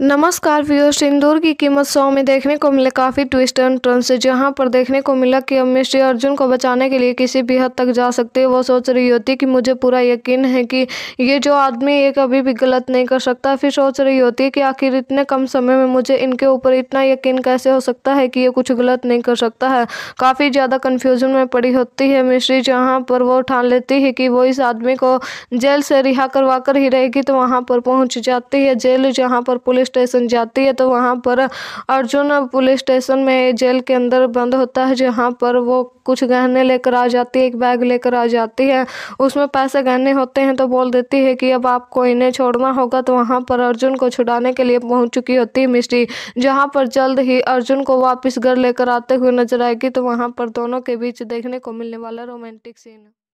नमस्कार व्यूअर्स सिंदूर की कीमत सौ में देखने को मिले काफ़ी ट्विस्ट एंड टर्न से जहां पर देखने को मिला कि अब मिश्री अर्जुन को बचाने के लिए किसी भी हद तक जा सकते हैं वो सोच रही होती कि मुझे पूरा यकीन है कि ये जो आदमी ये कभी भी गलत नहीं कर सकता फिर सोच रही होती कि आखिर इतने कम समय में मुझे इनके ऊपर इतना यकीन कैसे हो सकता है कि ये कुछ गलत नहीं कर सकता है काफ़ी ज़्यादा कन्फ्यूजन में पड़ी होती है मिश्री जहाँ पर वो ठान लेती है कि वो इस आदमी को जेल से रिहा करवा कर ही रहेगी तो वहाँ पर पहुँच जाती है जेल जहाँ पर पुलिस स्टेशन जाती है तो वहाँ पर अर्जुन पुलिस स्टेशन में जेल के अंदर बंद होता है जहाँ पर वो कुछ गहने लेकर आ जाती है एक बैग लेकर आ जाती है उसमें पैसे गहने होते हैं तो बोल देती है कि अब आपको इन्हें छोड़ना होगा तो वहाँ पर अर्जुन को छुड़ाने के लिए पहुँच चुकी होती है मिस्ट्री जहाँ पर जल्द ही अर्जुन को वापस घर लेकर आते हुए नजर आएगी तो वहाँ पर दोनों के बीच देखने को मिलने वाला रोमांटिक सीन